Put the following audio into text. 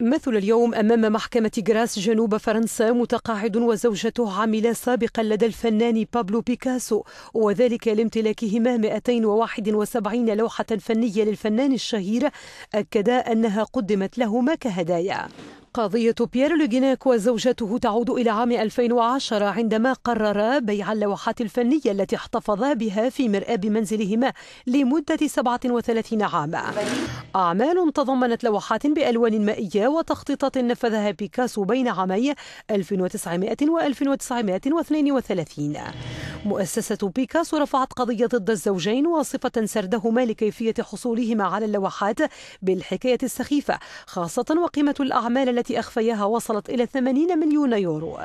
مثل اليوم أمام محكمة غراس جنوب فرنسا متقاعد وزوجته عملا سابقا لدى الفنان بابلو بيكاسو وذلك لامتلاكهما 271 لوحة فنية للفنان الشهير أكدا أنها قدمت لهما كهدايا قضية بيير لوغينيك وزوجته تعود إلى عام 2010 عندما قررا بيع اللوحات الفنية التي احتفظا بها في مرآب منزلهما لمدة 37 عاما أعمال تضمنت لوحات بألوان مائية وتخطيطات نفذها بيكاسو بين عامي 1900 و 1932 مؤسسة بيكاسو رفعت قضية ضد الزوجين واصفة سردهما لكيفية حصولهما على اللوحات بالحكاية السخيفة خاصة وقيمة الأعمال التي أخفياها وصلت إلى 80 مليون يورو